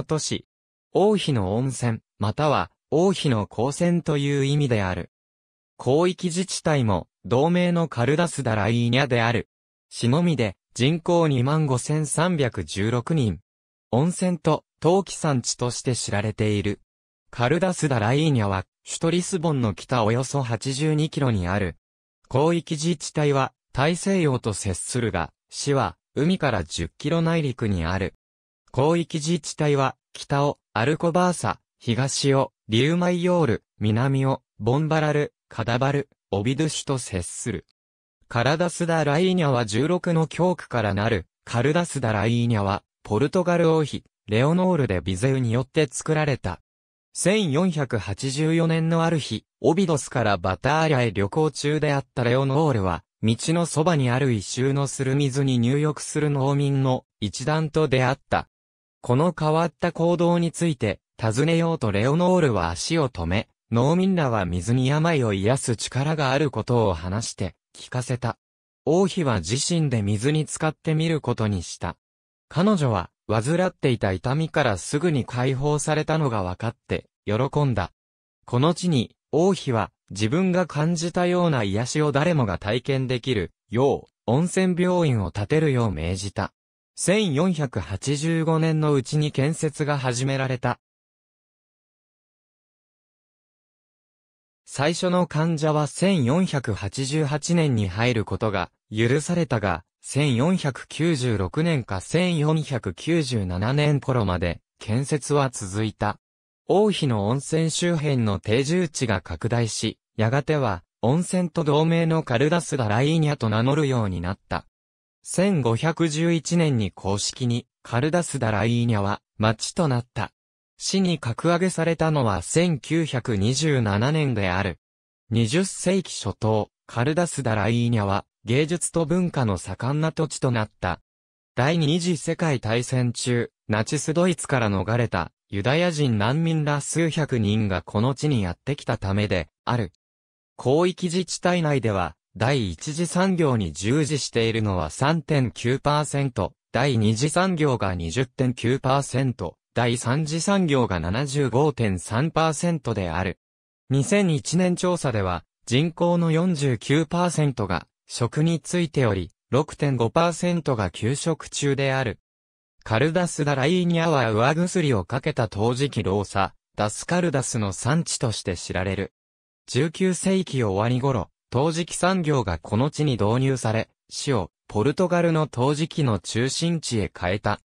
都市、王妃の温泉、または王妃の光線という意味である。広域自治体も、同名のカルダスダライーニャである。市のみで、人口25,316人。温泉と、陶器産地として知られている。カルダスダライーニャは、首都リスボンの北およそ82キロにある。広域自治体は、大西洋と接するが、市は、海から10キロ内陸にある。広域自治体は、北をアルコバーサ、東をリュマイヨール、南をボンバラル、カダバル、オビドゥシュと接する。カラダスダ・ライーニャは16の教区からなる、カルダスダ・ライーニャは、ポルトガル王妃、レオノールでビゼウによって作られた。1484年のある日、オビドスからバターリャへ旅行中であったレオノールは、道のそばにある一周のする水に入浴する農民の一団と出会った。この変わった行動について、尋ねようとレオノールは足を止め、農民らは水に病を癒す力があることを話して、聞かせた。王妃は自身で水に浸かってみることにした。彼女は、患っていた痛みからすぐに解放されたのが分かって、喜んだ。この地に、王妃は、自分が感じたような癒しを誰もが体験できる、よう、温泉病院を建てるよう命じた。1485年のうちに建設が始められた。最初の患者は1488年に入ることが許されたが、1496年か1497年頃まで建設は続いた。王妃の温泉周辺の定住地が拡大し、やがては温泉と同盟のカルダスダライーニャと名乗るようになった。1511年に公式に、カルダスダライーニャは、町となった。市に格上げされたのは1927年である。20世紀初頭、カルダスダライーニャは、芸術と文化の盛んな土地となった。第二次世界大戦中、ナチスドイツから逃れた、ユダヤ人難民ら数百人がこの地にやってきたためで、ある。広域自治体内では、第一次産業に従事しているのは3.9%、第二次産業が20.9%、第三次産業が75.3%である。2001年調査では、人口の49%が食についており、6.5%が休食中である。カルダス・ダライーニャは上薬をかけた陶磁器老作、ダスカルダスの産地として知られる。19世紀終わり頃、陶磁器産業がこの地に導入され、市をポルトガルの陶磁器の中心地へ変えた。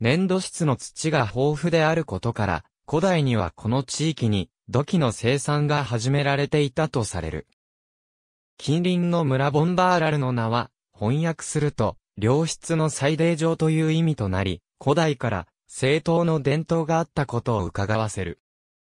粘土質の土が豊富であることから、古代にはこの地域に土器の生産が始められていたとされる。近隣の村ボンバーラルの名は、翻訳すると、良質の最低上という意味となり、古代から正当の伝統があったことを伺わせる。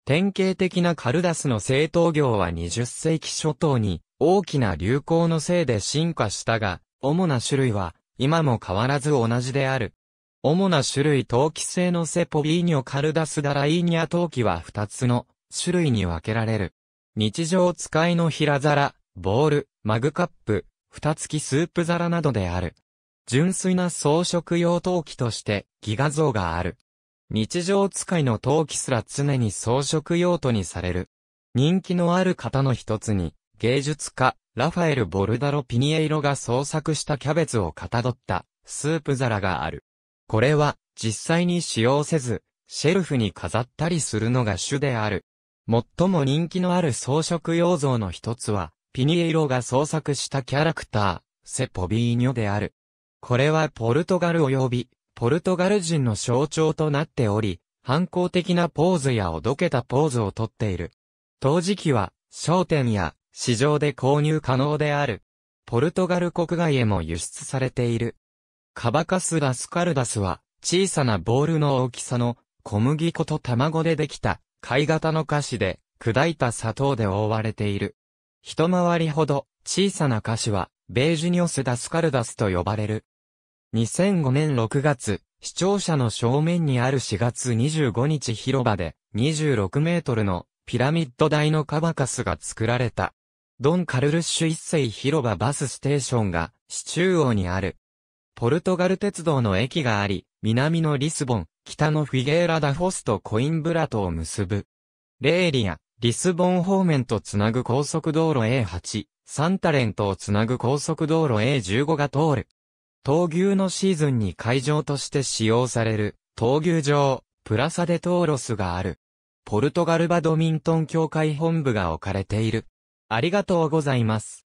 典型的なカルダスの正当業は20世紀初頭に大きな流行のせいで進化したが、主な種類は、今も変わらず同じである。主な種類陶器製のセポビーニョカルダスダライーニャ陶器は2つの種類に分けられる。日常使いの平皿、ボール、マグカップ、蓋付きスープ皿などである。純粋な装飾用陶器としてギガ像がある。日常使いの陶器すら常に装飾用途にされる。人気のある方の一つに芸術家、ラファエル・ボルダロ・ピニエイロが創作したキャベツをかたどったスープ皿がある。これは実際に使用せず、シェルフに飾ったりするのが主である。最も人気のある装飾用像の一つは、ピニエイロが創作したキャラクター、セポビーニョである。これはポルトガル及び、ポルトガル人の象徴となっており、反抗的なポーズやおどけたポーズをとっている。陶磁器は、商店や市場で購入可能である。ポルトガル国外へも輸出されている。カバカスラスカルダスは、小さなボールの大きさの小麦粉と卵でできた貝型の菓子で砕いた砂糖で覆われている。一回りほど小さな菓子はベージュニオスダスカルダスと呼ばれる。2005年6月、視聴者の正面にある4月25日広場で26メートルのピラミッド台のカバカスが作られた。ドン・カルルッシュ一世広場バスステーションが、市中央にある。ポルトガル鉄道の駅があり、南のリスボン、北のフィゲーラダ・フォスとコインブラトを結ぶ。レーリア、リスボン方面とつなぐ高速道路 A8、サンタレントをつなぐ高速道路 A15 が通る。闘牛のシーズンに会場として使用される、闘牛場、プラサデトーロスがある。ポルトガルバドミントン協会本部が置かれている。ありがとうございます。